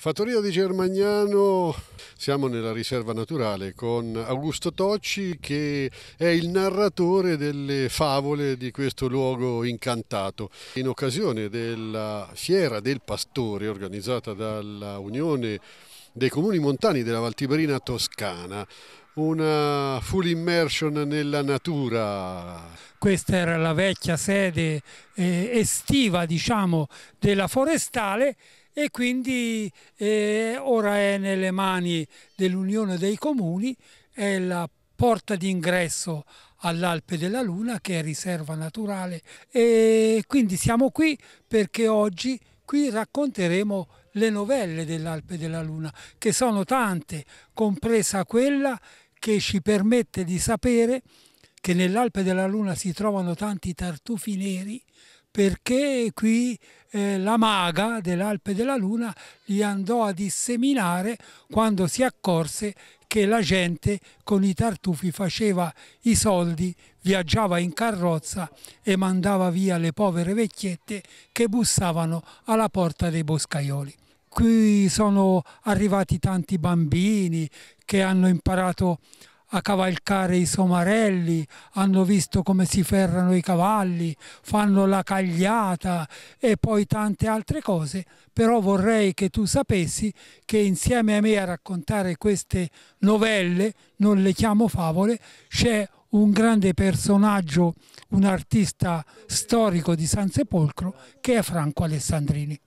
Fattoria di Germagnano, siamo nella riserva naturale con Augusto Tocci che è il narratore delle favole di questo luogo incantato. In occasione della fiera del pastore organizzata dall'Unione dei comuni montani della Valtiberina toscana una full immersion nella natura. Questa era la vecchia sede eh, estiva, diciamo, della forestale e quindi eh, ora è nelle mani dell'Unione dei Comuni, è la porta d'ingresso all'Alpe della Luna che è riserva naturale e quindi siamo qui perché oggi Qui racconteremo le novelle dell'Alpe della Luna, che sono tante, compresa quella che ci permette di sapere che nell'Alpe della Luna si trovano tanti tartufi neri perché qui eh, la maga dell'Alpe della Luna li andò a disseminare quando si accorse che la gente con i tartufi faceva i soldi, viaggiava in carrozza e mandava via le povere vecchiette che bussavano alla porta dei boscaioli. Qui sono arrivati tanti bambini che hanno imparato a a cavalcare i somarelli, hanno visto come si ferrano i cavalli, fanno la cagliata e poi tante altre cose, però vorrei che tu sapessi che insieme a me a raccontare queste novelle, non le chiamo favole, c'è un grande personaggio, un artista storico di San Sepolcro che è Franco Alessandrini.